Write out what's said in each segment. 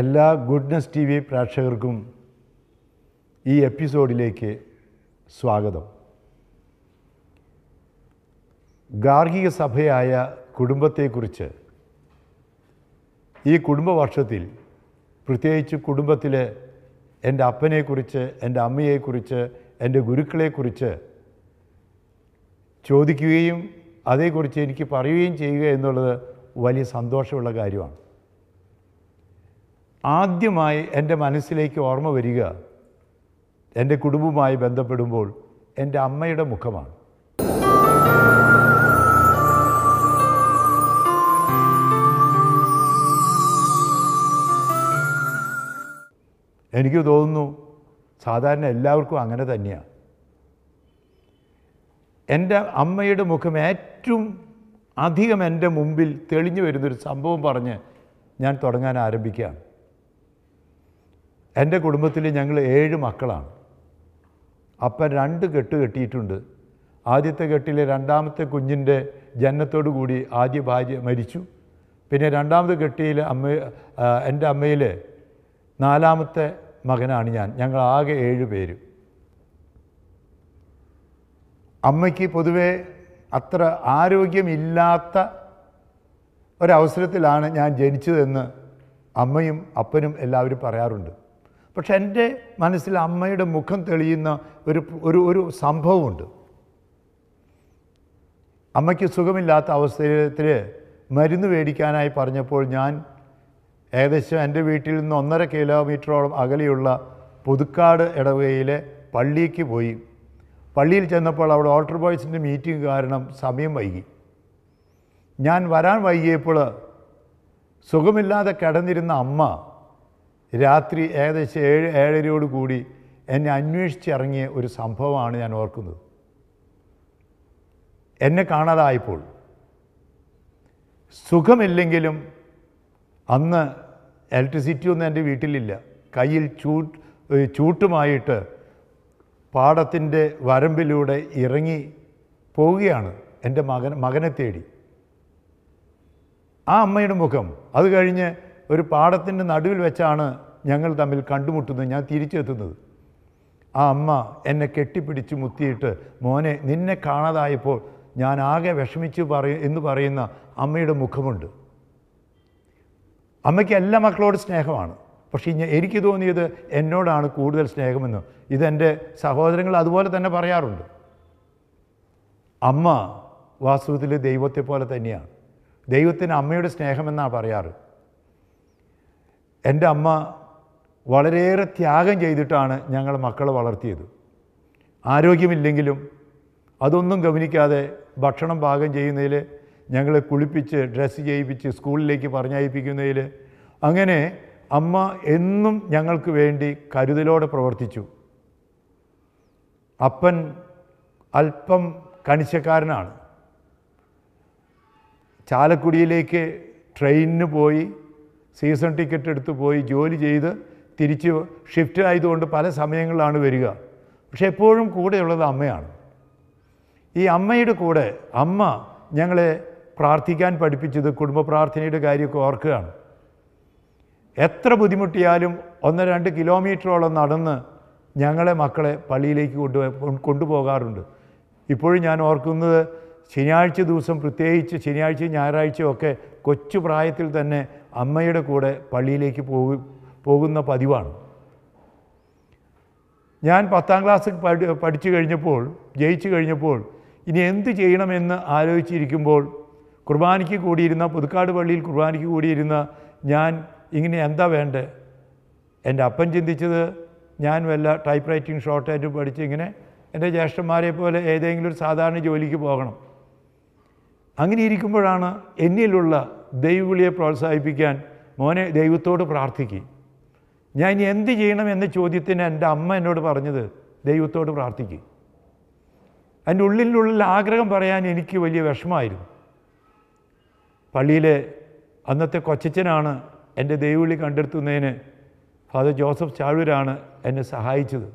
എല്ലാ goodness T V പ്രേക്ഷകർക്കും ഈ എപ്പിസോഡിലേക്ക് സ്വാഗതം ഗാർഹിക സഭയായ കുടുംബത്തെക്കുറിച്ച് ഈ കുടുംബവർഷത്തിൽ പ്രത്യേകിച്ച് കുടുംബത്തിലെ എൻ്റെ അപ്പനെക്കുറിച്ച് എൻ്റെ അമ്മയെക്കുറിച്ച് എൻ്റെ ഗുരുക്കളെക്കുറിച്ച് ചോദിക്കുകയും അതേക്കുറിച്ച് എനിക്ക് പറയുകയും ചെയ്യുക എന്നുള്ളത് വലിയ സന്തോഷമുള്ള കാര്യമാണ് ആദ്യമായി എൻ്റെ മനസ്സിലേക്ക് ഓർമ്മ വരിക എൻ്റെ കുടുംബവുമായി ബന്ധപ്പെടുമ്പോൾ എൻ്റെ അമ്മയുടെ മുഖമാണ് എനിക്ക് തോന്നുന്നു സാധാരണ എല്ലാവർക്കും അങ്ങനെ തന്നെയാണ് എൻ്റെ അമ്മയുടെ മുഖം ഏറ്റവും അധികം എൻ്റെ മുമ്പിൽ തെളിഞ്ഞു വരുന്നൊരു സംഭവം പറഞ്ഞ് ഞാൻ തുടങ്ങാൻ ആരംഭിക്കുകയാണ് എൻ്റെ കുടുംബത്തിൽ ഞങ്ങൾ ഏഴ് മക്കളാണ് അപ്പം രണ്ട് കെട്ട് കെട്ടിയിട്ടുണ്ട് ആദ്യത്തെ കെട്ടിലെ രണ്ടാമത്തെ കുഞ്ഞിൻ്റെ ജനനത്തോടു കൂടി ആദ്യ ഭാര്യ മരിച്ചു പിന്നെ രണ്ടാമത് കെട്ടിയിൽ അമ്മ എൻ്റെ അമ്മയിൽ നാലാമത്തെ മകനാണ് ഞാൻ ഞങ്ങൾ ആകെ ഏഴ് പേര് അമ്മയ്ക്ക് പൊതുവേ അത്ര ആരോഗ്യമില്ലാത്ത ഒരവസരത്തിലാണ് ഞാൻ ജനിച്ചതെന്ന് അമ്മയും അപ്പനും എല്ലാവരും പറയാറുണ്ട് പക്ഷെ എൻ്റെ മനസ്സിൽ അമ്മയുടെ മുഖം തെളിയുന്ന ഒരു ഒരു ഒരു സംഭവമുണ്ട് അമ്മയ്ക്ക് സുഖമില്ലാത്ത അവസ്ഥയിൽ മരുന്ന് മേടിക്കാനായി പറഞ്ഞപ്പോൾ ഞാൻ ഏകദേശം എൻ്റെ വീട്ടിൽ നിന്ന് ഒന്നര കിലോമീറ്ററോളം അകലെയുള്ള പുതുക്കാട് ഇടവകയിലെ പള്ളിക്ക് പോയി പള്ളിയിൽ ചെന്നപ്പോൾ അവിടെ ഓൾട്ടർ ബോയ്സിൻ്റെ മീറ്റിംഗ് കാരണം സമയം വൈകി ഞാൻ വരാൻ വൈകിയപ്പോൾ സുഖമില്ലാതെ കിടന്നിരുന്ന അമ്മ രാത്രി ഏകദേശം ഏഴ് ഏഴരയോട് കൂടി എന്നെ അന്വേഷിച്ചിറങ്ങിയ ഒരു സംഭവമാണ് ഞാൻ ഓർക്കുന്നത് എന്നെ കാണാതായപ്പോൾ സുഖമില്ലെങ്കിലും അന്ന് ഇലക്ട്രിസിറ്റി ഒന്നും എൻ്റെ വീട്ടിലില്ല കയ്യിൽ ചൂട്ട് ചൂട്ടുമായിട്ട് പാടത്തിൻ്റെ വരമ്പിലൂടെ ഇറങ്ങി പോവുകയാണ് എൻ്റെ മകൻ മകനെ തേടി ആ അമ്മയുടെ മുഖം അത് കഴിഞ്ഞ് ഒരു പാടത്തിൻ്റെ നടുവിൽ വെച്ചാണ് ഞങ്ങൾ തമ്മിൽ കണ്ടുമുട്ടുന്നത് ഞാൻ തിരിച്ചെത്തുന്നത് ആ അമ്മ എന്നെ കെട്ടിപ്പിടിച്ച് മുത്തിയിട്ട് മോനെ നിന്നെ കാണാതായപ്പോൾ ഞാൻ ആകെ വിഷമിച്ചു പറയും എന്ന് പറയുന്ന അമ്മയുടെ മുഖമുണ്ട് അമ്മയ്ക്ക് എല്ലാ മക്കളോട് സ്നേഹമാണ് പക്ഷേ എനിക്ക് തോന്നിയത് എന്നോടാണ് കൂടുതൽ സ്നേഹമെന്ന് ഇതെൻ്റെ സഹോദരങ്ങൾ അതുപോലെ തന്നെ പറയാറുണ്ട് അമ്മ വാസ്തുവത്തിൽ ദൈവത്തെ പോലെ തന്നെയാണ് ദൈവത്തിന് അമ്മയുടെ സ്നേഹമെന്നാണ് പറയാറ് എൻ്റെ അമ്മ വളരെയേറെ ത്യാഗം ചെയ്തിട്ടാണ് ഞങ്ങൾ മക്കളെ വളർത്തിയത് ആരോഗ്യമില്ലെങ്കിലും അതൊന്നും ഗമനിക്കാതെ ഭക്ഷണം പാകം ചെയ്യുന്നതിൽ ഞങ്ങളെ കുളിപ്പിച്ച് ഡ്രസ്സ് ചെയ്യിപ്പിച്ച് സ്കൂളിലേക്ക് പറഞ്ഞയപ്പിക്കുന്നതിൽ അങ്ങനെ അമ്മ എന്നും ഞങ്ങൾക്ക് വേണ്ടി കരുതലോടെ പ്രവർത്തിച്ചു അപ്പൻ അല്പം കണിശക്കാരനാണ് ചാലക്കുടിയിലേക്ക് ട്രെയിനിന് പോയി സീസൺ ടിക്കറ്റ് എടുത്ത് പോയി ജോലി ചെയ്ത് തിരിച്ച് ഷിഫ്റ്റ് ആയതുകൊണ്ട് പല സമയങ്ങളിലാണ് വരിക പക്ഷെ എപ്പോഴും കൂടെയുള്ളത് അമ്മയാണ് ഈ അമ്മയുടെ കൂടെ അമ്മ ഞങ്ങളെ പ്രാർത്ഥിക്കാൻ പഠിപ്പിച്ചത് കുടുംബ പ്രാർത്ഥനയുടെ കാര്യമൊക്കെ ഓർക്കുകയാണ് എത്ര ബുദ്ധിമുട്ടിയാലും ഒന്ന് രണ്ട് കിലോമീറ്ററോളം നടന്ന് ഞങ്ങളെ മക്കളെ പള്ളിയിലേക്ക് കൊണ്ടുപോയി കൊണ്ടുപോകാറുണ്ട് ഇപ്പോഴും ഞാൻ ഓർക്കുന്നത് ശനിയാഴ്ച ദിവസം പ്രത്യേകിച്ച് ശനിയാഴ്ച ഞായറാഴ്ചയൊക്കെ കൊച്ചു പ്രായത്തിൽ തന്നെ അമ്മയുടെ കൂടെ പള്ളിയിലേക്ക് പോകു പോകുന്ന പതിവാണ് ഞാൻ പത്താം ക്ലാസ് പഠി പഠിച്ചു കഴിഞ്ഞപ്പോൾ ജയിച്ചു കഴിഞ്ഞപ്പോൾ ഇനി എന്ത് ചെയ്യണമെന്ന് ആലോചിച്ചിരിക്കുമ്പോൾ കുർബാനയ്ക്ക് കൂടിയിരുന്ന പുതുക്കാട് പള്ളിയിൽ കുർബാനയ്ക്ക് കൂടിയിരുന്ന ഞാൻ ഇങ്ങനെ എന്താ വേണ്ടേ എൻ്റെ അപ്പൻ ചിന്തിച്ചത് ഞാൻ വല്ല ടൈപ്പ് റൈറ്റിംഗ് ഷോർട്ട് ആയിട്ട് പഠിച്ച് ഇങ്ങനെ എൻ്റെ ജ്യേഷ്ഠന്മാരെ പോലെ ഏതെങ്കിലും ഒരു സാധാരണ ജോലിക്ക് പോകണം അങ്ങനെ ഇരിക്കുമ്പോഴാണ് എന്നിലുള്ള ദൈവവിളിയെ പ്രോത്സാഹിപ്പിക്കാൻ മോനെ ദൈവത്തോട് പ്രാർത്ഥിക്കുക ഞാൻ ഇനി എന്ത് ചെയ്യണം എന്ന ചോദ്യത്തിന് എൻ്റെ അമ്മ എന്നോട് പറഞ്ഞത് ദൈവത്തോട് പ്രാർത്ഥിക്കുക എൻ്റെ ഉള്ളിലുള്ളിൽ ആഗ്രഹം പറയാൻ എനിക്ക് വലിയ വിഷമമായിരുന്നു പള്ളിയിലെ അന്നത്തെ കൊച്ചനാണ് എൻ്റെ ദൈവവിളി കണ്ടെത്തുന്നതിന് ഫാദർ ജോസഫ് ചാഴൂരാണ് എന്നെ സഹായിച്ചത്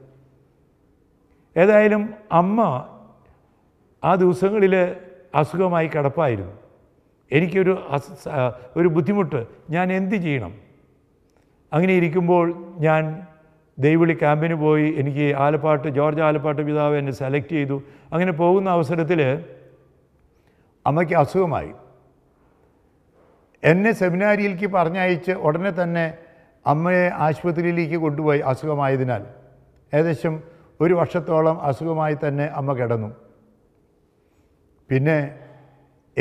ഏതായാലും അമ്മ ആ ദിവസങ്ങളിൽ അസുഖമായി കിടപ്പായിരുന്നു എനിക്കൊരു ഒരു ബുദ്ധിമുട്ട് ഞാൻ എന്ത് ചെയ്യണം അങ്ങനെ ഇരിക്കുമ്പോൾ ഞാൻ ദൈവളി ക്യാമ്പിന് പോയി എനിക്ക് ആലപ്പാട്ട് ജോർജ് ആലപ്പാട്ട് പിതാവ് എന്നെ സെലക്ട് ചെയ്തു അങ്ങനെ പോകുന്ന അവസരത്തിൽ അമ്മയ്ക്ക് അസുഖമായി എന്നെ സെമിനാരിയിലേക്ക് പറഞ്ഞയച്ച് ഉടനെ തന്നെ അമ്മയെ ആശുപത്രിയിലേക്ക് കൊണ്ടുപോയി അസുഖമായതിനാൽ ഏകദേശം ഒരു വർഷത്തോളം അസുഖമായി തന്നെ അമ്മ കിടന്നു പിന്നെ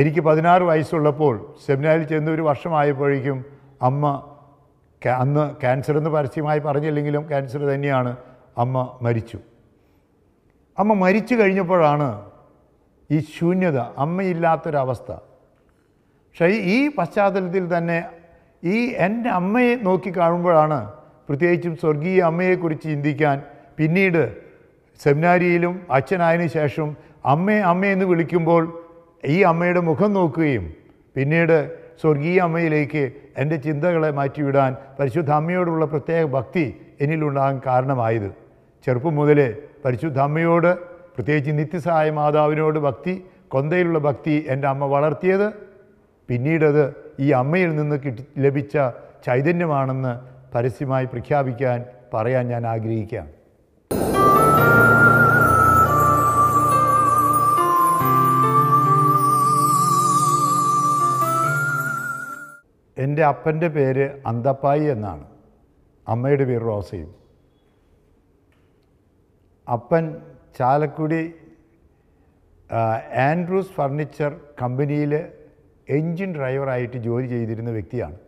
എനിക്ക് പതിനാറ് വയസ്സുള്ളപ്പോൾ സെമിനാരിൽ ചെന്ന് ഒരു വർഷമായപ്പോഴേക്കും അമ്മ അന്ന് ക്യാൻസർ എന്ന് പരസ്യമായി പറഞ്ഞില്ലെങ്കിലും ക്യാൻസർ തന്നെയാണ് അമ്മ മരിച്ചു അമ്മ മരിച്ചു കഴിഞ്ഞപ്പോഴാണ് ഈ ശൂന്യത അമ്മയില്ലാത്തൊരവസ്ഥ പക്ഷേ ഈ പശ്ചാത്തലത്തിൽ തന്നെ ഈ എൻ്റെ അമ്മയെ നോക്കി കാണുമ്പോഴാണ് പ്രത്യേകിച്ചും സ്വർഗീയ അമ്മയെക്കുറിച്ച് ചിന്തിക്കാൻ പിന്നീട് സെമിനാരിയിലും അച്ഛനായതിനു ശേഷം അമ്മേ അമ്മയെന്ന് വിളിക്കുമ്പോൾ ഈ അമ്മയുടെ മുഖം നോക്കുകയും പിന്നീട് സ്വർഗീയ അമ്മയിലേക്ക് എൻ്റെ ചിന്തകളെ മാറ്റിവിടാൻ പരിശുദ്ധ അമ്മയോടുള്ള പ്രത്യേക ഭക്തി എന്നിലുണ്ടാകാൻ കാരണമായത് ചെറുപ്പം മുതലേ പരിശുദ്ധ അമ്മയോട് പ്രത്യേകിച്ച് നിത്യസഹായ മാതാവിനോട് ഭക്തി കൊന്തയിലുള്ള ഭക്തി എൻ്റെ അമ്മ വളർത്തിയത് പിന്നീടത് ഈ അമ്മയിൽ നിന്ന് കിട്ടി ലഭിച്ച ചൈതന്യമാണെന്ന് പരസ്യമായി പ്രഖ്യാപിക്കാൻ പറയാൻ ഞാൻ ആഗ്രഹിക്കാം എൻ്റെ അപ്പൻ്റെ പേര് അന്തപ്പായി എന്നാണ് അമ്മയുടെ പേര് റോസയും അപ്പൻ ചാലക്കുടി ആൻഡ്രൂസ് ഫർണിച്ചർ കമ്പനിയിൽ എൻജിൻ ഡ്രൈവറായിട്ട് ജോലി ചെയ്തിരുന്ന വ്യക്തിയാണ്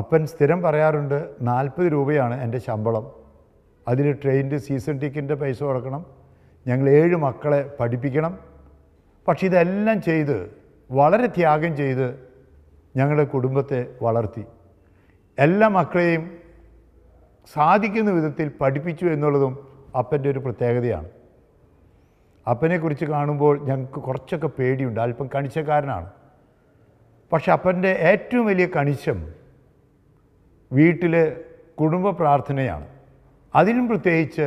അപ്പൻ സ്ഥിരം പറയാറുണ്ട് നാൽപ്പത് രൂപയാണ് എൻ്റെ ശമ്പളം അതിൽ ട്രെയിനിൻ്റെ സീസൺ ടിക്കറ്റിൻ്റെ പൈസ കൊടുക്കണം ഞങ്ങൾ ഏഴ് മക്കളെ പഠിപ്പിക്കണം പക്ഷെ ഇതെല്ലാം ചെയ്ത് വളരെ ത്യാഗം ചെയ്ത് ഞങ്ങളുടെ കുടുംബത്തെ വളർത്തി എല്ലാ മക്കളെയും സാധിക്കുന്ന വിധത്തിൽ പഠിപ്പിച്ചു എന്നുള്ളതും അപ്പൻ്റെ ഒരു പ്രത്യേകതയാണ് അപ്പനെക്കുറിച്ച് കാണുമ്പോൾ ഞങ്ങൾക്ക് കുറച്ചൊക്കെ പേടിയുണ്ട് അല്പം കണിച്ചക്കാരനാണ് പക്ഷെ അപ്പൻ്റെ ഏറ്റവും വലിയ കണിച്ചം വീട്ടിലെ കുടുംബ പ്രാർത്ഥനയാണ് അതിനും പ്രത്യേകിച്ച്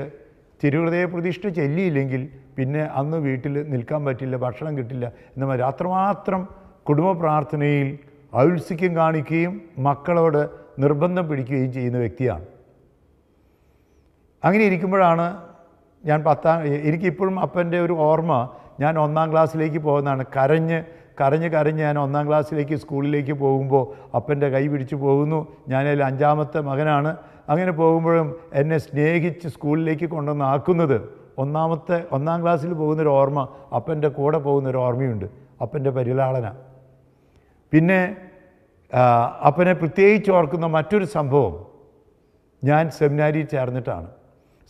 തിരുഹൃദയ പ്രതിഷ്ഠ ചെല്ലിയില്ലെങ്കിൽ പിന്നെ അന്ന് വീട്ടിൽ നിൽക്കാൻ പറ്റില്ല ഭക്ഷണം കിട്ടില്ല എന്നാൽ രാത്രമാത്രം കുടുംബ പ്രാർത്ഥനയിൽ ഔത്സ്യം കാണിക്കുകയും മക്കളോട് നിർബന്ധം പിടിക്കുകയും ചെയ്യുന്ന വ്യക്തിയാണ് അങ്ങനെ ഇരിക്കുമ്പോഴാണ് ഞാൻ പത്താം എനിക്കിപ്പോഴും അപ്പൻ്റെ ഒരു ഓർമ്മ ഞാൻ ഒന്നാം ക്ലാസ്സിലേക്ക് പോകുന്നതാണ് കരഞ്ഞ് കരഞ്ഞ് കരഞ്ഞ് ഞാൻ ഒന്നാം ക്ലാസ്സിലേക്ക് സ്കൂളിലേക്ക് പോകുമ്പോൾ അപ്പൻ്റെ കൈ പിടിച്ചു പോകുന്നു ഞാനതിൽ അഞ്ചാമത്തെ മകനാണ് അങ്ങനെ പോകുമ്പോഴും എന്നെ സ്നേഹിച്ച് സ്കൂളിലേക്ക് കൊണ്ടുവന്ന് ആക്കുന്നത് ഒന്നാമത്തെ ഒന്നാം ക്ലാസ്സിൽ പോകുന്നൊരു ഓർമ്മ അപ്പൻ്റെ കൂടെ പോകുന്നൊരു ഓർമ്മയുണ്ട് അപ്പൻ്റെ പരിലാളന പിന്നെ അപ്പനെ പ്രത്യേകിച്ച് ഓർക്കുന്ന മറ്റൊരു സംഭവം ഞാൻ സെമിനാരിയിൽ ചേർന്നിട്ടാണ്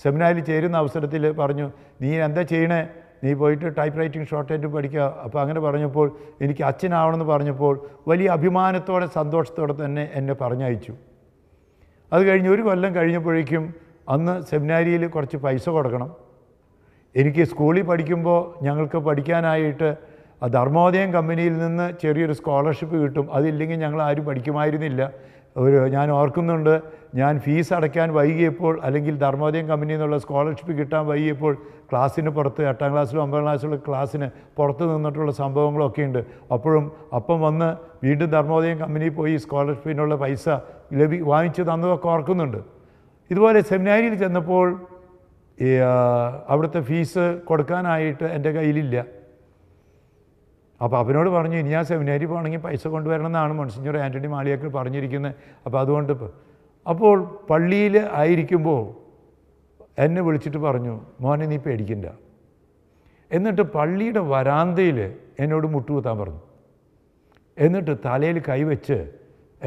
സെമിനാരിൽ ചേരുന്ന അവസരത്തിൽ പറഞ്ഞു നീ എന്താ ചെയ്യണേ നീ പോയിട്ട് ടൈപ്പ് റൈറ്റിംഗ് ഷോർട്ട് ഹാൻഡ് പഠിക്കുക അപ്പോൾ അങ്ങനെ പറഞ്ഞപ്പോൾ എനിക്ക് അച്ഛനാവണമെന്ന് പറഞ്ഞപ്പോൾ വലിയ അഭിമാനത്തോടെ സന്തോഷത്തോടെ തന്നെ എന്നെ പറഞ്ഞയച്ചു അത് കഴിഞ്ഞ് ഒരു കൊല്ലം കഴിഞ്ഞപ്പോഴേക്കും അന്ന് സെമിനാരിയിൽ കുറച്ച് പൈസ കൊടുക്കണം എനിക്ക് സ്കൂളിൽ പഠിക്കുമ്പോൾ ഞങ്ങൾക്ക് പഠിക്കാനായിട്ട് ധർമ്മോദയം കമ്പനിയിൽ നിന്ന് ചെറിയൊരു സ്കോളർഷിപ്പ് കിട്ടും അതില്ലെങ്കിൽ ഞങ്ങൾ ആരും പഠിക്കുമായിരുന്നില്ല ഒരു ഞാൻ ഓർക്കുന്നുണ്ട് ഞാൻ ഫീസ് അടയ്ക്കാൻ വൈകിയപ്പോൾ അല്ലെങ്കിൽ ധർമ്മോദയം കമ്പനിയിൽ നിന്നുള്ള സ്കോളർഷിപ്പ് കിട്ടാൻ വൈകിയപ്പോൾ ക്ലാസ്സിന് പുറത്ത് എട്ടാം ക്ലാസ്സിലും ഒമ്പതാം ക്ലാസ്സിലും ക്ലാസ്സിന് പുറത്ത് നിന്നിട്ടുള്ള സംഭവങ്ങളൊക്കെ ഉണ്ട് അപ്പോഴും അപ്പം വന്ന് വീണ്ടും ധർമ്മോദയം കമ്പനിയിൽ പോയി സ്കോളർഷിപ്പിനുള്ള പൈസ ലഭി വാങ്ങിച്ചു തന്നതൊക്കെ ഓർക്കുന്നുണ്ട് ഇതുപോലെ സെമിനാരിയിൽ ചെന്നപ്പോൾ അവിടുത്തെ ഫീസ് കൊടുക്കാനായിട്ട് എൻ്റെ കയ്യിലില്ല അപ്പോൾ അവനോട് പറഞ്ഞു ഇനി ആ സെമിനാരി പോകണമെങ്കിൽ പൈസ എന്നാണ് മൺസിഞ്ഞോർ ആൻ്റണി മാളിയാക്കൾ പറഞ്ഞിരിക്കുന്നത് അപ്പോൾ അതുകൊണ്ട് അപ്പോൾ പള്ളിയിൽ ആയിരിക്കുമ്പോൾ എന്നെ വിളിച്ചിട്ട് പറഞ്ഞു മോനെ നീ പേടിക്കണ്ട എന്നിട്ട് പള്ളിയുടെ വരാന്തയിൽ എന്നോട് മുട്ടുകൂത്താൻ പറഞ്ഞു എന്നിട്ട് തലയിൽ കൈവച്ച്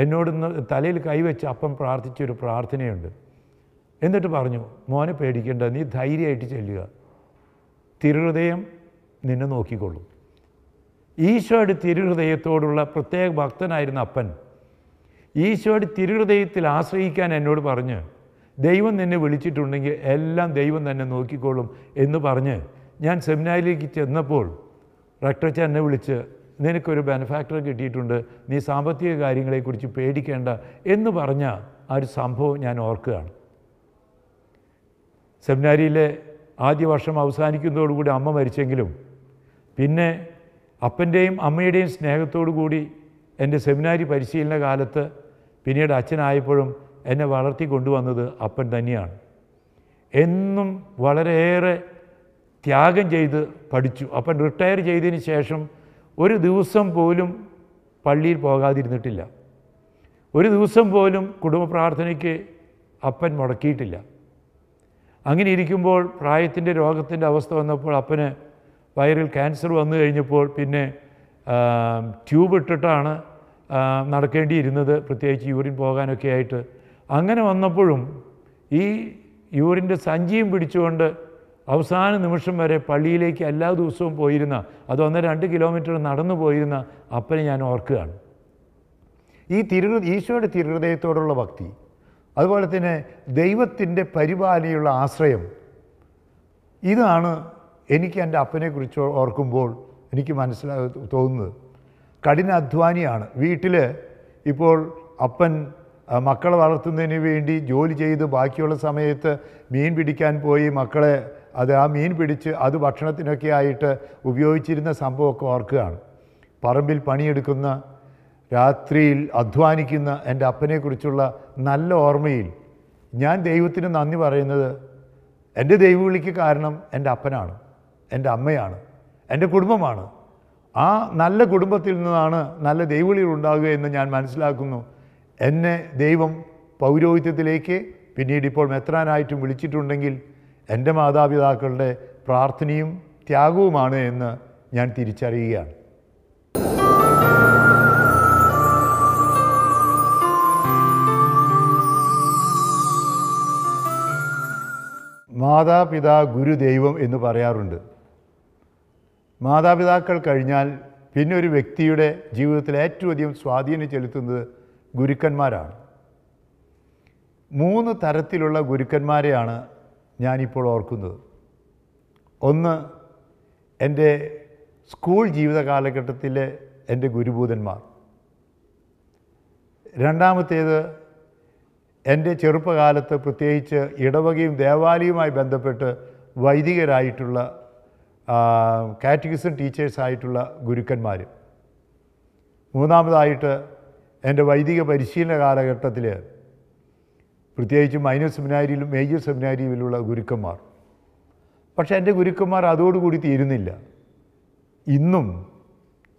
എന്നോട് തലയിൽ കൈവച്ച് അപ്പം പ്രാർത്ഥിച്ചൊരു പ്രാർത്ഥനയുണ്ട് എന്നിട്ട് പറഞ്ഞു മോനെ പേടിക്കേണ്ട നീ ധൈര്യമായിട്ട് ചെല്ലുക തിരുഹൃദയം നിന്നെ നോക്കിക്കൊള്ളും ഈശോയുടെ തിരുഹൃദയത്തോടുള്ള പ്രത്യേക ഭക്തനായിരുന്ന അപ്പൻ ഈശോയുടെ തിരുഹൃദയത്തിൽ ആശ്രയിക്കാൻ എന്നോട് പറഞ്ഞ് ദൈവം നിന്നെ വിളിച്ചിട്ടുണ്ടെങ്കിൽ എല്ലാം ദൈവം തന്നെ നോക്കിക്കോളും എന്ന് പറഞ്ഞ് ഞാൻ സെമിനാരിലേക്ക് ചെന്നപ്പോൾ റക്ടർച്ച എന്നെ വിളിച്ച് നിനക്കൊരു ബെനഫാക്ടർ കിട്ടിയിട്ടുണ്ട് നീ സാമ്പത്തിക കാര്യങ്ങളെക്കുറിച്ച് പേടിക്കേണ്ട എന്ന് പറഞ്ഞ ആ ഒരു സംഭവം ഞാൻ ഓർക്കുകയാണ് സെമിനാരിയിലെ ആദ്യ വർഷം അവസാനിക്കുന്നതോടുകൂടി അമ്മ മരിച്ചെങ്കിലും പിന്നെ അപ്പൻ്റെയും അമ്മയുടെയും സ്നേഹത്തോടു കൂടി എൻ്റെ സെമിനാരി പരിശീലന കാലത്ത് പിന്നീട് അച്ഛനായപ്പോഴും എന്നെ വളർത്തി കൊണ്ടുവന്നത് അപ്പൻ തന്നെയാണ് എന്നും വളരെയേറെ ത്യാഗം ചെയ്ത് പഠിച്ചു അപ്പൻ റിട്ടയർ ചെയ്തതിന് ശേഷം ഒരു ദിവസം പോലും പള്ളിയിൽ പോകാതിരുന്നിട്ടില്ല ഒരു ദിവസം പോലും കുടുംബ പ്രാർത്ഥനയ്ക്ക് അപ്പൻ മുടക്കിയിട്ടില്ല അങ്ങനെ ഇരിക്കുമ്പോൾ പ്രായത്തിൻ്റെ രോഗത്തിൻ്റെ അവസ്ഥ വന്നപ്പോൾ അപ്പന് വയറിൽ ക്യാൻസർ വന്നു കഴിഞ്ഞപ്പോൾ പിന്നെ ട്യൂബ് ഇട്ടിട്ടാണ് നടക്കേണ്ടിയിരുന്നത് പ്രത്യേകിച്ച് യൂറിൻ പോകാനൊക്കെ ആയിട്ട് അങ്ങനെ വന്നപ്പോഴും ഈ യൂറിൻ്റെ സഞ്ചിയും പിടിച്ചുകൊണ്ട് അവസാന നിമിഷം വരെ പള്ളിയിലേക്ക് എല്ലാ ദിവസവും പോയിരുന്ന അത് ഒന്ന് രണ്ട് കിലോമീറ്റർ നടന്നു പോയിരുന്ന അപ്പനെ ഞാൻ ഓർക്കുകയാണ് ഈ തിരു ഈശോയുടെ തിരുഹൃദയത്തോടുള്ള ഭക്തി അതുപോലെ തന്നെ ദൈവത്തിൻ്റെ പരിപാലിയുള്ള ആശ്രയം ഇതാണ് എനിക്ക് എൻ്റെ അപ്പനെക്കുറിച്ച് ഓർക്കുമ്പോൾ എനിക്ക് മനസ്സിലാ തോന്നുന്നത് അധ്വാനിയാണ് വീട്ടിൽ ഇപ്പോൾ അപ്പൻ മക്കളെ വളർത്തുന്നതിന് വേണ്ടി ജോലി ചെയ്ത് ബാക്കിയുള്ള സമയത്ത് മീൻ പിടിക്കാൻ പോയി മക്കളെ അത് ആ മീൻ പിടിച്ച് അത് ഭക്ഷണത്തിനൊക്കെ ആയിട്ട് ഉപയോഗിച്ചിരുന്ന സംഭവമൊക്കെ ഓർക്കുകയാണ് പറമ്പിൽ പണിയെടുക്കുന്ന രാത്രിയിൽ അധ്വാനിക്കുന്ന എൻ്റെ അപ്പനെക്കുറിച്ചുള്ള നല്ല ഓർമ്മയിൽ ഞാൻ ദൈവത്തിന് നന്ദി പറയുന്നത് എൻ്റെ ദൈവവിളിക്ക് കാരണം എൻ്റെ അപ്പനാണ് എൻ്റെ അമ്മയാണ് എൻ്റെ കുടുംബമാണ് ആ നല്ല കുടുംബത്തിൽ നിന്നാണ് നല്ല ദൈവളികൾ ഉണ്ടാകുക എന്ന് ഞാൻ മനസ്സിലാക്കുന്നു എന്നെ ദൈവം പൗരോഹിത്യത്തിലേക്ക് പിന്നീട് ഇപ്പോൾ മെത്രാനായിട്ടും വിളിച്ചിട്ടുണ്ടെങ്കിൽ എൻ്റെ മാതാപിതാക്കളുടെ പ്രാർത്ഥനയും ത്യാഗവുമാണ് എന്ന് ഞാൻ തിരിച്ചറിയുകയാണ് മാതാപിതാ ഗുരുദൈവം എന്ന് പറയാറുണ്ട് മാതാപിതാക്കൾ കഴിഞ്ഞാൽ പിന്നെ ഒരു വ്യക്തിയുടെ ജീവിതത്തിൽ ഏറ്റവും അധികം സ്വാധീനം ചെലുത്തുന്നത് ഗുരുക്കന്മാരാണ് മൂന്ന് തരത്തിലുള്ള ഗുരുക്കന്മാരെയാണ് ഞാനിപ്പോൾ ഓർക്കുന്നത് ഒന്ന് എൻ്റെ സ്കൂൾ ജീവിത കാലഘട്ടത്തിലെ എൻ്റെ ഗുരുഭൂതന്മാർ രണ്ടാമത്തേത് എൻ്റെ ചെറുപ്പകാലത്ത് പ്രത്യേകിച്ച് ഇടവകയും ദേവാലയവുമായി ബന്ധപ്പെട്ട് വൈദികരായിട്ടുള്ള കാറ്റഗിസം ടീച്ചേഴ്സായിട്ടുള്ള ഗുരുക്കന്മാർ മൂന്നാമതായിട്ട് എൻ്റെ വൈദിക പരിശീലന കാലഘട്ടത്തിൽ പ്രത്യേകിച്ച് മൈനർ സെമിനാരിയിലും മേജർ സെമിനാരിയിലുള്ള ഗുരുക്കന്മാർ പക്ഷേ എൻ്റെ ഗുരുക്കന്മാർ അതോടുകൂടി തീരുന്നില്ല ഇന്നും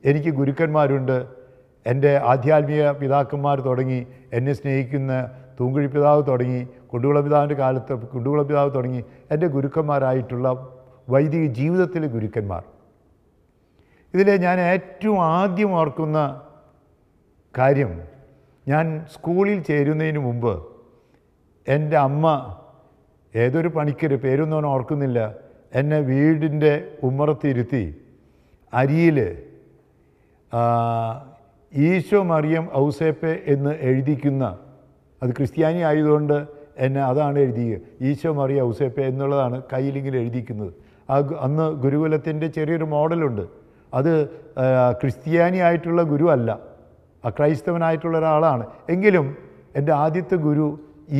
എനിക്ക് ഗുരുക്കന്മാരുണ്ട് എൻ്റെ ആധ്യാത്മിക പിതാക്കന്മാർ തുടങ്ങി എന്നെ സ്നേഹിക്കുന്ന തൂങ്കുഴി പിതാവ് തുടങ്ങി കുണ്ടുകുളപിതാവിൻ്റെ പിതാവിൻ്റെ കാലത്ത് കുണ്ടുകുളപിതാവ് പിതാവ് തുടങ്ങി എൻ്റെ ഗുരുക്കന്മാരായിട്ടുള്ള വൈദിക ജീവിതത്തിലെ ഗുരുക്കന്മാർ ഇതിലെ ഞാൻ ഏറ്റവും ആദ്യം ഓർക്കുന്ന കാര്യം ഞാൻ സ്കൂളിൽ ചേരുന്നതിന് മുമ്പ് എൻ്റെ അമ്മ ഏതൊരു പണിക്കര് പേരൊന്നും ഓർക്കുന്നില്ല എന്നെ വീടിൻ്റെ ഉമ്മറത്തിരുത്തി അരിയിൽ ഈശോ മറിയം ഔസേപ്പെ എന്ന് എഴുതിക്കുന്ന അത് ക്രിസ്ത്യാനി ആയതുകൊണ്ട് എന്നെ അതാണ് എഴുതിയത് ഈശോ മറിയ ഔസേപ്പെ എന്നുള്ളതാണ് കയ്യിലിങ്ങനെ എഴുതിക്കുന്നത് ആ അന്ന് ഗുരുകുലത്തിൻ്റെ ചെറിയൊരു മോഡലുണ്ട് അത് ക്രിസ്ത്യാനിയായിട്ടുള്ള ഗുരു അല്ല ക്രൈസ്തവനായിട്ടുള്ള ഒരാളാണ് എങ്കിലും എൻ്റെ ആദ്യത്തെ ഗുരു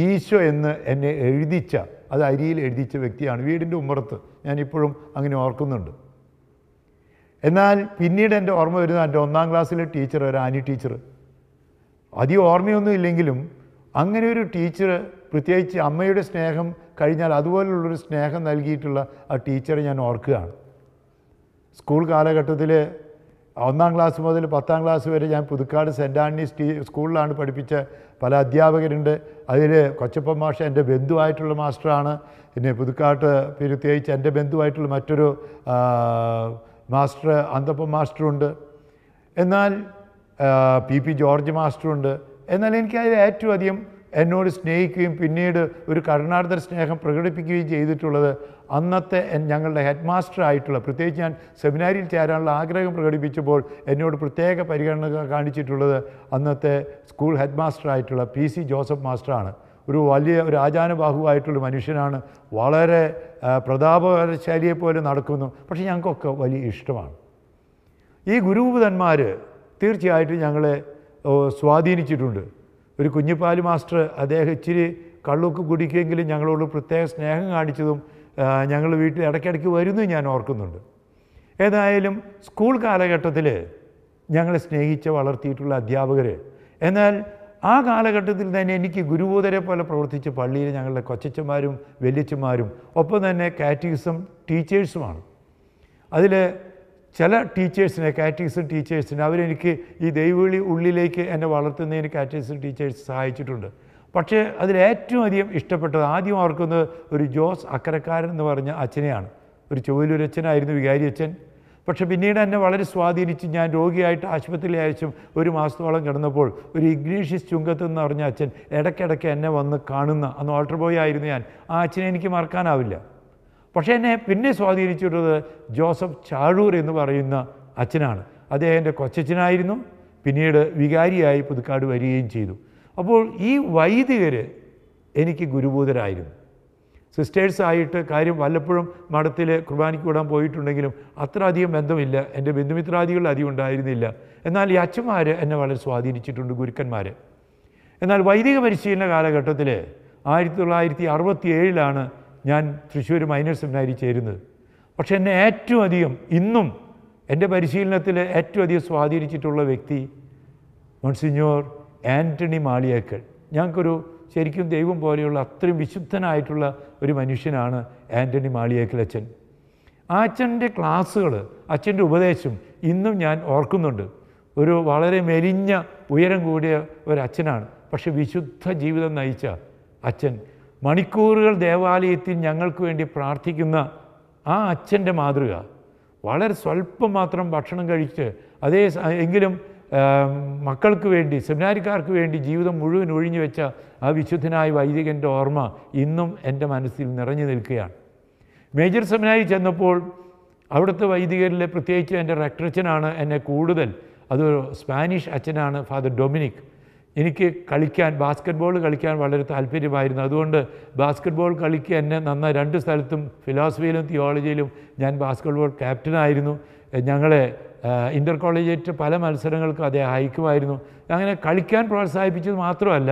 ഈശോ എന്ന് എന്നെ എഴുതിച്ച അത് അരിയിൽ എഴുതിച്ച വ്യക്തിയാണ് വീടിൻ്റെ ഉമ്മറത്ത് ഞാനിപ്പോഴും അങ്ങനെ ഓർക്കുന്നുണ്ട് എന്നാൽ പിന്നീട് എൻ്റെ ഓർമ്മ വരുന്ന എൻ്റെ ഒന്നാം ക്ലാസ്സിലെ ടീച്ചർ ഒരു ആനി ടീച്ചർ അധികം ഓർമ്മയൊന്നും ഇല്ലെങ്കിലും അങ്ങനെ ഒരു ടീച്ചർ പ്രത്യേകിച്ച് അമ്മയുടെ സ്നേഹം കഴിഞ്ഞാൽ അതുപോലുള്ളൊരു സ്നേഹം നൽകിയിട്ടുള്ള ആ ടീച്ചറെ ഞാൻ ഓർക്കുകയാണ് സ്കൂൾ കാലഘട്ടത്തിൽ ഒന്നാം ക്ലാസ് മുതൽ പത്താം ക്ലാസ് വരെ ഞാൻ പുതുക്കാട് സെൻറ് ആൻണീസ് ടീ സ്കൂളിലാണ് പഠിപ്പിച്ച പല അധ്യാപകരുണ്ട് അതിൽ കൊച്ചപ്പൻ മാഷ എൻ്റെ ബന്ധുവായിട്ടുള്ള മാസ്റ്ററാണ് പിന്നെ പുതുക്കാട്ട് പ്രത്യേകിച്ച് എൻ്റെ ബന്ധുവായിട്ടുള്ള മറ്റൊരു മാസ്റ്റർ അന്തപ്പം മാസ്റ്ററുണ്ട് എന്നാൽ പി പി ജോർജ് മാസ്റ്ററുണ്ട് എന്നാൽ എനിക്ക് അതിൽ ഏറ്റവും അധികം എന്നോട് സ്നേഹിക്കുകയും പിന്നീട് ഒരു കരുണാർത്ഥ സ്നേഹം പ്രകടിപ്പിക്കുകയും ചെയ്തിട്ടുള്ളത് അന്നത്തെ ഞങ്ങളുടെ ഹെഡ് മാസ്റ്റർ ആയിട്ടുള്ള പ്രത്യേകിച്ച് ഞാൻ സെമിനാരിയിൽ ചേരാനുള്ള ആഗ്രഹം പ്രകടിപ്പിച്ചപ്പോൾ എന്നോട് പ്രത്യേക പരിഗണന കാണിച്ചിട്ടുള്ളത് അന്നത്തെ സ്കൂൾ ഹെഡ് മാസ്റ്റർ ആയിട്ടുള്ള പി സി ജോസഫ് മാസ്റ്ററാണ് ഒരു വലിയ ഒരു ആചാരബാഹുവായിട്ടുള്ള മനുഷ്യനാണ് വളരെ പ്രതാപശാലിയെ പോലെ നടക്കുന്നു പക്ഷേ ഞങ്ങൾക്കൊക്കെ വലിയ ഇഷ്ടമാണ് ഈ ഗുരുപുതന്മാർ തീർച്ചയായിട്ടും ഞങ്ങളെ സ്വാധീനിച്ചിട്ടുണ്ട് ഒരു കുഞ്ഞിപ്പാല് മാസ്റ്റർ അദ്ദേഹം ഇച്ചിരി കള്ളൊക്കെ കുടിക്കുമെങ്കിലും ഞങ്ങളോട് പ്രത്യേക സ്നേഹം കാണിച്ചതും ഞങ്ങൾ വീട്ടിൽ ഇടയ്ക്കിടയ്ക്ക് വരുന്നു ഞാൻ ഓർക്കുന്നുണ്ട് ഏതായാലും സ്കൂൾ കാലഘട്ടത്തിൽ ഞങ്ങളെ സ്നേഹിച്ച് വളർത്തിയിട്ടുള്ള അധ്യാപകർ എന്നാൽ ആ കാലഘട്ടത്തിൽ തന്നെ എനിക്ക് ഗുരുബോധരെ പോലെ പ്രവർത്തിച്ച് പള്ളിയിൽ ഞങ്ങളുടെ കൊച്ചച്ചന്മാരും വലിയച്ഛന്മാരും ഒപ്പം തന്നെ കാറ്റീസും ടീച്ചേഴ്സുമാണ് അതിൽ ചില ടീച്ചേഴ്സിനെ കാറ്റീസും ടീച്ചേഴ്സിനെ അവരെനിക്ക് ഈ ദൈവവിളി ഉള്ളിലേക്ക് എന്നെ വളർത്തുന്നതിന് കാറ്റീസും ടീച്ചേഴ്സ് സഹായിച്ചിട്ടുണ്ട് പക്ഷേ അതിലേറ്റവും അധികം ഇഷ്ടപ്പെട്ടത് ആദ്യം ഓർക്കുന്നത് ഒരു ജോസ് അക്കരക്കാരൻ എന്ന് പറഞ്ഞ അച്ഛനെയാണ് ഒരു ചൊവ്വലൂരച്ഛനായിരുന്നു വികാരി അച്ഛൻ പക്ഷേ പിന്നീട് എന്നെ വളരെ സ്വാധീനിച്ച് ഞാൻ രോഗിയായിട്ട് ആശുപത്രിയിൽ അയച്ചും ഒരു മാസത്തോളം കിടന്നപ്പോൾ ഒരു ഇഗ്നീഷ്യസ് ചുങ്കത്ത് എന്ന് പറഞ്ഞ അച്ഛൻ ഇടയ്ക്കിടയ്ക്ക് എന്നെ വന്ന് കാണുന്ന അന്ന് ഓൾട്ടർ ബോയ് ആയിരുന്നു ഞാൻ ആ അച്ഛനെ എനിക്ക് മറക്കാനാവില്ല പക്ഷേ എന്നെ പിന്നെ സ്വാധീനിച്ചിട്ടുള്ളത് ജോസഫ് ചാഴൂർ എന്ന് പറയുന്ന അച്ഛനാണ് അദ്ദേഹം എൻ്റെ കൊച്ചച്ഛനായിരുന്നു പിന്നീട് വികാരിയായി പുതുക്കാട് വരികയും ചെയ്തു അപ്പോൾ ഈ വൈദികർ എനിക്ക് ഗുരുബോധരായിരുന്നു സിസ്റ്റേഴ്സായിട്ട് കാര്യം വല്ലപ്പോഴും മഠത്തിൽ കുർബാനയ്ക്ക് വിടാൻ പോയിട്ടുണ്ടെങ്കിലും അത്ര അധികം ബന്ധമില്ല എൻ്റെ ബന്ധുമിത്രാദികൾ അധികം ഉണ്ടായിരുന്നില്ല എന്നാൽ ഈ അച്ഛന്മാർ എന്നെ വളരെ സ്വാധീനിച്ചിട്ടുണ്ട് ഗുരുക്കന്മാർ എന്നാൽ വൈദിക പരിശീലന കാലഘട്ടത്തിൽ ആയിരത്തി തൊള്ളായിരത്തി അറുപത്തി ഏഴിലാണ് ഞാൻ തൃശ്ശൂർ മൈനർ സെമിനാരി ചേരുന്നത് പക്ഷേ എന്നെ ഏറ്റവും അധികം ഇന്നും എൻ്റെ പരിശീലനത്തിൽ ഏറ്റവും അധികം സ്വാധീനിച്ചിട്ടുള്ള വ്യക്തി മൺസിഞ്ഞോർ ആൻ്റണി മാളിയേക്കൽ ഞങ്ങൾക്കൊരു ശരിക്കും ദൈവം പോലെയുള്ള അത്രയും വിശുദ്ധനായിട്ടുള്ള ഒരു മനുഷ്യനാണ് ആൻ്റണി മാളിയേക്കൽ അച്ഛൻ ആ അച്ഛൻ്റെ ക്ലാസ്സുകൾ അച്ഛൻ്റെ ഉപദേശം ഇന്നും ഞാൻ ഓർക്കുന്നുണ്ട് ഒരു വളരെ മെലിഞ്ഞ ഉയരം കൂടിയ ഒരച്ഛനാണ് പക്ഷെ വിശുദ്ധ ജീവിതം നയിച്ച അച്ഛൻ മണിക്കൂറുകൾ ദേവാലയത്തിൽ ഞങ്ങൾക്ക് വേണ്ടി പ്രാർത്ഥിക്കുന്ന ആ അച്ഛൻ്റെ മാതൃക വളരെ സ്വല്പം മാത്രം ഭക്ഷണം കഴിച്ച് അതേ എങ്കിലും മക്കൾക്ക് വേണ്ടി സെമിനാരിക്കാർക്ക് വേണ്ടി ജീവിതം മുഴുവൻ ഒഴിഞ്ഞു വെച്ച ആ വിശുദ്ധനായ വൈദികൻ്റെ ഓർമ്മ ഇന്നും എൻ്റെ മനസ്സിൽ നിറഞ്ഞു നിൽക്കുകയാണ് മേജർ സെമിനാരി ചെന്നപ്പോൾ അവിടുത്തെ വൈദികരിലെ പ്രത്യേകിച്ച് എൻ്റെ റെക്ടറച്ചനാണ് എന്നെ കൂടുതൽ അതൊരു സ്പാനിഷ് അച്ഛനാണ് ഫാദർ ഡൊമിനിക് എനിക്ക് കളിക്കാൻ ബാസ്ക്കറ്റ്ബോൾ കളിക്കാൻ വളരെ താല്പര്യമായിരുന്നു അതുകൊണ്ട് ബാസ്ക്കറ്റ്ബോൾ കളിക്ക് എന്നെ നന്ന രണ്ട് സ്ഥലത്തും ഫിലോസഫിയിലും തിയോളജിയിലും ഞാൻ ബാസ്ക്കറ്റ്ബോൾ ക്യാപ്റ്റനായിരുന്നു ഞങ്ങളെ ഇൻ്റർ കോളേജേറ്റ് പല മത്സരങ്ങൾക്കും അദ്ദേഹം അയക്കുമായിരുന്നു അങ്ങനെ കളിക്കാൻ പ്രോത്സാഹിപ്പിച്ചത് മാത്രമല്ല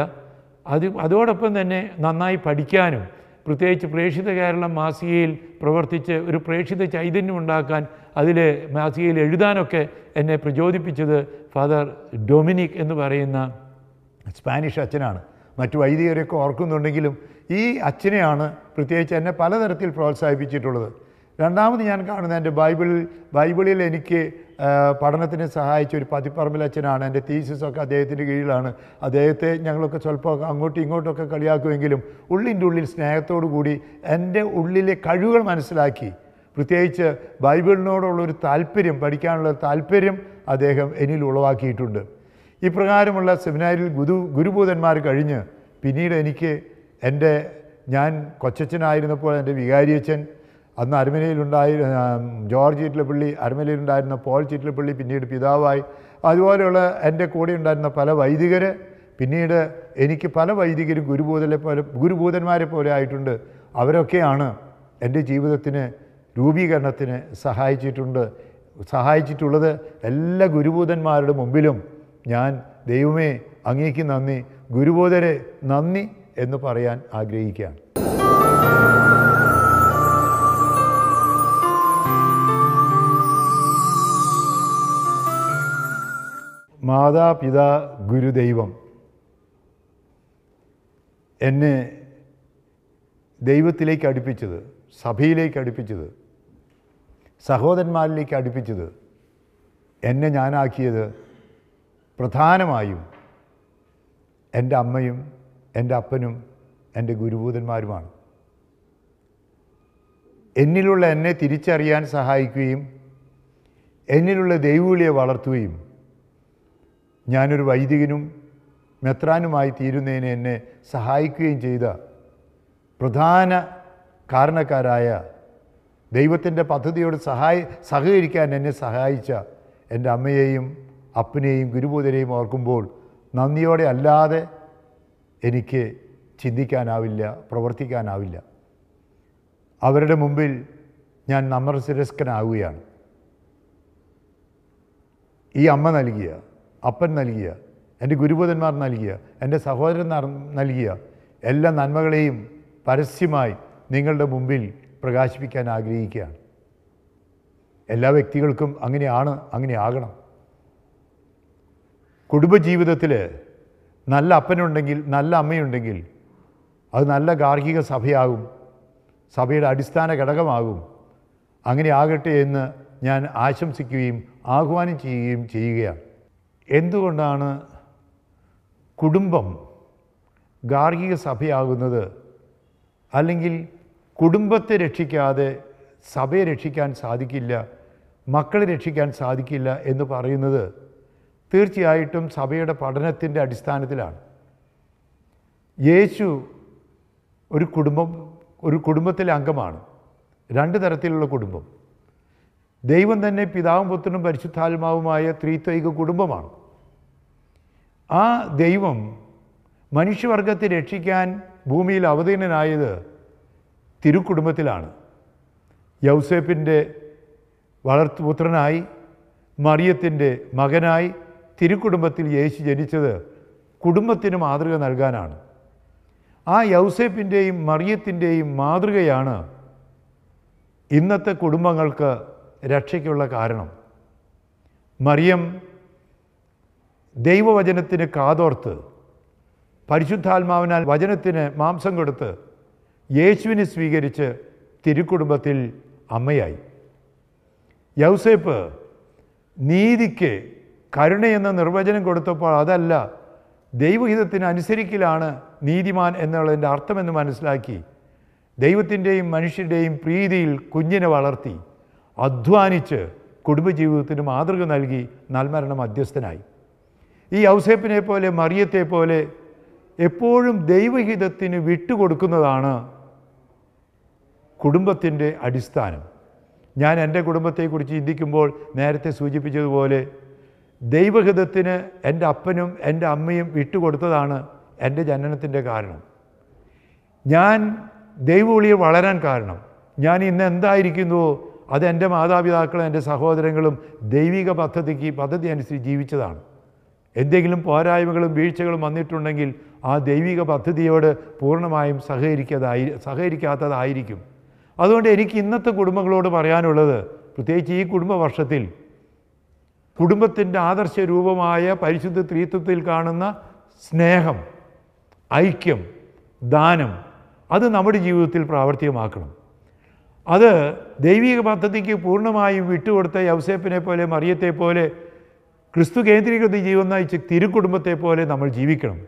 അത് അതോടൊപ്പം തന്നെ നന്നായി പഠിക്കാനും പ്രത്യേകിച്ച് പ്രേക്ഷിത കേരളം മാസികയിൽ പ്രവർത്തിച്ച് ഒരു പ്രേക്ഷിത ചൈതന്യം ഉണ്ടാക്കാൻ അതിൽ മാസികയിൽ എഴുതാനൊക്കെ എന്നെ പ്രചോദിപ്പിച്ചത് ഫാദർ ഡൊമിനിക് എന്ന് പറയുന്ന സ്പാനിഷ് അച്ഛനാണ് മറ്റു വൈദികരെയൊക്കെ ഓർക്കുന്നുണ്ടെങ്കിലും ഈ അച്ഛനെയാണ് പ്രത്യേകിച്ച് എന്നെ പലതരത്തിൽ പ്രോത്സാഹിപ്പിച്ചിട്ടുള്ളത് രണ്ടാമത് ഞാൻ കാണുന്ന എൻ്റെ ബൈബിളിൽ ബൈബിളിൽ എനിക്ക് പഠനത്തിന് സഹായിച്ച ഒരു പതിപ്പറമ്പിൽ അച്ഛനാണ് എൻ്റെ തീസിസൊക്കെ അദ്ദേഹത്തിൻ്റെ കീഴിലാണ് അദ്ദേഹത്തെ ഞങ്ങളൊക്കെ സ്വല്പമൊക്കെ അങ്ങോട്ടും ഇങ്ങോട്ടൊക്കെ കളിയാക്കുമെങ്കിലും ഉള്ളിൻ്റെ ഉള്ളിൽ സ്നേഹത്തോടു കൂടി എൻ്റെ ഉള്ളിലെ കഴിവുകൾ മനസ്സിലാക്കി പ്രത്യേകിച്ച് ബൈബിളിനോടുള്ളൊരു താല്പര്യം പഠിക്കാനുള്ള താല്പര്യം അദ്ദേഹം എന്നിൽ ഉളവാക്കിയിട്ടുണ്ട് ഇപ്രകാരമുള്ള സെമിനാരിൽ ഗുരു ഗുരുഭൂതന്മാർ കഴിഞ്ഞ് പിന്നീട് എനിക്ക് എൻ്റെ ഞാൻ കൊച്ചച്ഛനായിരുന്നപ്പോൾ എൻ്റെ വികാരിയച്ഛൻ അന്ന് അരമനയിലുണ്ടായി ജോർജ് ചിറ്റിലപ്പള്ളി അരമനയിലുണ്ടായിരുന്ന പോൾ ചിറ്റിലപ്പള്ളി പിന്നീട് പിതാവായി അതുപോലെയുള്ള എൻ്റെ കൂടെ ഉണ്ടായിരുന്ന പല വൈദികർ പിന്നീട് എനിക്ക് പല വൈദികരും ഗുരുഭൂതലെ പോലെ ഗുരുഭൂതന്മാരെ പോലെ ആയിട്ടുണ്ട് അവരൊക്കെയാണ് എൻ്റെ ജീവിതത്തിന് രൂപീകരണത്തിന് സഹായിച്ചിട്ടുണ്ട് സഹായിച്ചിട്ടുള്ളത് എല്ലാ ഗുരുഭൂതന്മാരുടെ മുമ്പിലും ഞാൻ ദൈവമേ അങ്ങേക്ക് നന്ദി ഗുരുബോധരെ നന്ദി എന്ന് പറയാൻ ആഗ്രഹിക്കുകയാണ് മാതാപിതാ ഗുരുദൈവം എന്നെ ദൈവത്തിലേക്ക് അടുപ്പിച്ചത് സഭയിലേക്ക് അടുപ്പിച്ചത് സഹോദരന്മാരിലേക്ക് അടുപ്പിച്ചത് എന്നെ ഞാനാക്കിയത് പ്രധാനമായും എൻ്റെ അമ്മയും എൻ്റെ അപ്പനും എൻ്റെ ഗുരുഭൂതന്മാരുമാണ് എന്നിലുള്ള എന്നെ തിരിച്ചറിയാൻ സഹായിക്കുകയും എന്നിലുള്ള ദൈവവിളിയെ വളർത്തുകയും ഞാനൊരു വൈദികനും മെത്രാനുമായി തീരുന്നതിന് എന്നെ സഹായിക്കുകയും ചെയ്ത പ്രധാന കാരണക്കാരായ ദൈവത്തിൻ്റെ പദ്ധതിയോട് സഹായി സഹകരിക്കാൻ എന്നെ സഹായിച്ച എൻ്റെ അമ്മയെയും അപ്പനെയും ഗുരുബോധനെയും ഓർക്കുമ്പോൾ നന്ദിയോടെ അല്ലാതെ എനിക്ക് ചിന്തിക്കാനാവില്ല പ്രവർത്തിക്കാനാവില്ല അവരുടെ മുമ്പിൽ ഞാൻ നമ്രസിരസ്കനാവുകയാണ് ഈ അമ്മ നൽകിയ അപ്പൻ നൽകിയ എൻ്റെ ഗുരുബോധന്മാർ നൽകിയ എൻ്റെ സഹോദരൻ നൽകിയ എല്ലാ നന്മകളെയും പരസ്യമായി നിങ്ങളുടെ മുമ്പിൽ പ്രകാശിപ്പിക്കാൻ ആഗ്രഹിക്കുകയാണ് എല്ലാ വ്യക്തികൾക്കും അങ്ങനെയാണ് അങ്ങനെ ആകണം കുടുംബജീവിതത്തിൽ നല്ല അപ്പനുണ്ടെങ്കിൽ നല്ല അമ്മയുണ്ടെങ്കിൽ അത് നല്ല ഗാർഹിക സഭയാകും സഭയുടെ അടിസ്ഥാന ഘടകമാകും അങ്ങനെ ആകട്ടെ എന്ന് ഞാൻ ആശംസിക്കുകയും ആഹ്വാനം ചെയ്യുകയും ചെയ്യുകയാണ് എന്തുകൊണ്ടാണ് കുടുംബം ഗാർഹിക സഭയാകുന്നത് അല്ലെങ്കിൽ കുടുംബത്തെ രക്ഷിക്കാതെ സഭയെ രക്ഷിക്കാൻ സാധിക്കില്ല മക്കളെ രക്ഷിക്കാൻ സാധിക്കില്ല എന്ന് പറയുന്നത് തീർച്ചയായിട്ടും സഭയുടെ പഠനത്തിൻ്റെ അടിസ്ഥാനത്തിലാണ് യേശു ഒരു കുടുംബം ഒരു കുടുംബത്തിലെ അംഗമാണ് രണ്ട് തരത്തിലുള്ള കുടുംബം ദൈവം തന്നെ പിതാവും പുത്രനും പരിശുദ്ധാത്മാവുമായ ത്രീത്വൈക കുടുംബമാണ് ആ ദൈവം മനുഷ്യവർഗത്തെ രക്ഷിക്കാൻ ഭൂമിയിൽ അവതീനനായത് തിരുക്കുടുംബത്തിലാണ് യൗസേപ്പിൻ്റെ വളർത്തുപുത്രനായി മറിയത്തിൻ്റെ മകനായി തിരുക്കുടുംബത്തിൽ യേശു ജനിച്ചത് കുടുംബത്തിന് മാതൃക നൽകാനാണ് ആ യൗസേപ്പിൻ്റെയും മറിയത്തിൻ്റെയും മാതൃകയാണ് ഇന്നത്തെ കുടുംബങ്ങൾക്ക് രക്ഷയ്ക്കുള്ള കാരണം മറിയം ദൈവവചനത്തിന് കാതോർത്ത് പരിശുദ്ധാത്മാവിനാൽ വചനത്തിന് മാംസം കൊടുത്ത് യേശുവിനെ സ്വീകരിച്ച് തിരുക്കുടുംബത്തിൽ അമ്മയായി യൗസേപ്പ് നീതിക്ക് കരുണയെന്ന നിർവചനം കൊടുത്തപ്പോൾ അതല്ല ദൈവഹിതത്തിന് അനുസരിക്കലാണ് നീതിമാൻ എന്നുള്ളതിൻ്റെ അർത്ഥമെന്ന് മനസ്സിലാക്കി ദൈവത്തിൻ്റെയും മനുഷ്യരുടെയും പ്രീതിയിൽ കുഞ്ഞിനെ വളർത്തി അധ്വാനിച്ച് കുടുംബജീവിതത്തിന് മാതൃക നൽകി നൽമരണം മധ്യസ്ഥനായി ഈ ഔസേപ്പിനെ പോലെ മറിയത്തെ പോലെ എപ്പോഴും ദൈവഹിതത്തിന് വിട്ടുകൊടുക്കുന്നതാണ് കുടുംബത്തിൻ്റെ അടിസ്ഥാനം ഞാൻ എൻ്റെ കുടുംബത്തെക്കുറിച്ച് ചിന്തിക്കുമ്പോൾ നേരത്തെ സൂചിപ്പിച്ചതുപോലെ ദൈവഹിതത്തിന് എൻ്റെ അപ്പനും എൻ്റെ അമ്മയും വിട്ടുകൊടുത്തതാണ് എൻ്റെ ജനനത്തിൻ്റെ കാരണം ഞാൻ ദൈവവിളിയെ വളരാൻ കാരണം ഞാൻ ഇന്ന് എന്തായിരിക്കുന്നുവോ അത് എൻ്റെ മാതാപിതാക്കളും എൻ്റെ സഹോദരങ്ങളും ദൈവിക പദ്ധതിക്ക് പദ്ധതി അനുസരിച്ച് ജീവിച്ചതാണ് എന്തെങ്കിലും പോരായ്മകളും വീഴ്ചകളും വന്നിട്ടുണ്ടെങ്കിൽ ആ ദൈവിക പദ്ധതിയോട് പൂർണ്ണമായും സഹകരിക്കാതായി സഹകരിക്കാത്തതായിരിക്കും അതുകൊണ്ട് എനിക്ക് ഇന്നത്തെ കുടുംബങ്ങളോട് പറയാനുള്ളത് പ്രത്യേകിച്ച് ഈ കുടുംബ വർഷത്തിൽ കുടുംബത്തിൻ്റെ ആദർശ രൂപമായ പരിശുദ്ധ ത്രീത്വത്തിൽ കാണുന്ന സ്നേഹം ഐക്യം ദാനം അത് നമ്മുടെ ജീവിതത്തിൽ പ്രാവർത്തികമാക്കണം അത് ദൈവിക പദ്ധതിക്ക് പൂർണ്ണമായും വിട്ടുകൊടുത്ത യൗസേപ്പിനെ പോലെ മറിയത്തെ പോലെ ക്രിസ്തു കേന്ദ്രീകൃത ജീവൻ നയിച്ച് തിരുക്കുടുംബത്തെ പോലെ നമ്മൾ ജീവിക്കണം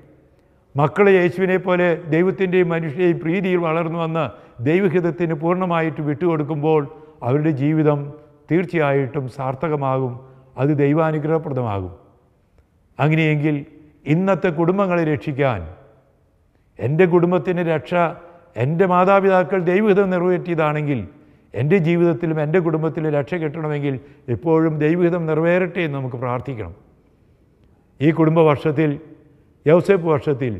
മക്കൾ യേശുവിനെ പോലെ ദൈവത്തിൻ്റെയും മനുഷ്യൻ്റെയും പ്രീതിയിൽ വളർന്നു വന്ന് ദൈവഹിതത്തിന് പൂർണ്ണമായിട്ട് വിട്ടുകൊടുക്കുമ്പോൾ അവരുടെ ജീവിതം തീർച്ചയായിട്ടും സാർത്ഥകമാകും അത് ദൈവാനുഗ്രഹപ്രദമാകും അങ്ങനെയെങ്കിൽ ഇന്നത്തെ കുടുംബങ്ങളെ രക്ഷിക്കാൻ എൻ്റെ കുടുംബത്തിൻ്റെ രക്ഷ എൻ്റെ മാതാപിതാക്കൾ ദൈവഹിതം നിറവേറ്റിയതാണെങ്കിൽ എൻ്റെ ജീവിതത്തിലും എൻ്റെ കുടുംബത്തിലും രക്ഷ കിട്ടണമെങ്കിൽ എപ്പോഴും ദൈവഹിതം നിറവേറട്ടെ എന്ന് നമുക്ക് പ്രാർത്ഥിക്കണം ഈ കുടുംബ വർഷത്തിൽ യൗസേപ്പ് വർഷത്തിൽ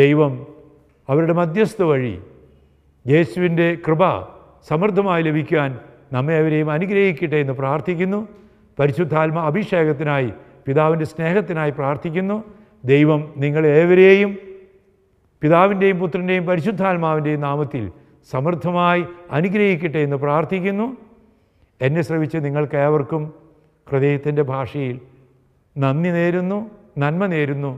ദൈവം അവരുടെ മധ്യസ്ഥ വഴി യേശുവിൻ്റെ കൃപ സമൃദ്ധമായി ലഭിക്കാൻ നമ്മെ അവരെയും അനുഗ്രഹിക്കട്ടെ എന്ന് പ്രാർത്ഥിക്കുന്നു പരിശുദ്ധാത്മ അഭിഷേകത്തിനായി പിതാവിൻ്റെ സ്നേഹത്തിനായി പ്രാർത്ഥിക്കുന്നു ദൈവം നിങ്ങളേവരെയും പിതാവിൻ്റെയും പുത്രൻ്റെയും പരിശുദ്ധാത്മാവിൻ്റെയും നാമത്തിൽ സമൃദ്ധമായി അനുഗ്രഹിക്കട്ടെ എന്ന് പ്രാർത്ഥിക്കുന്നു എന്നെ ശ്രവിച്ച് നിങ്ങൾക്കേവർക്കും ഹൃദയത്തിൻ്റെ ഭാഷയിൽ നന്ദി നേരുന്നു നന്മ നേരുന്നു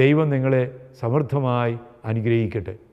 ദൈവം നിങ്ങളെ സമൃദ്ധമായി അനുഗ്രഹിക്കട്ടെ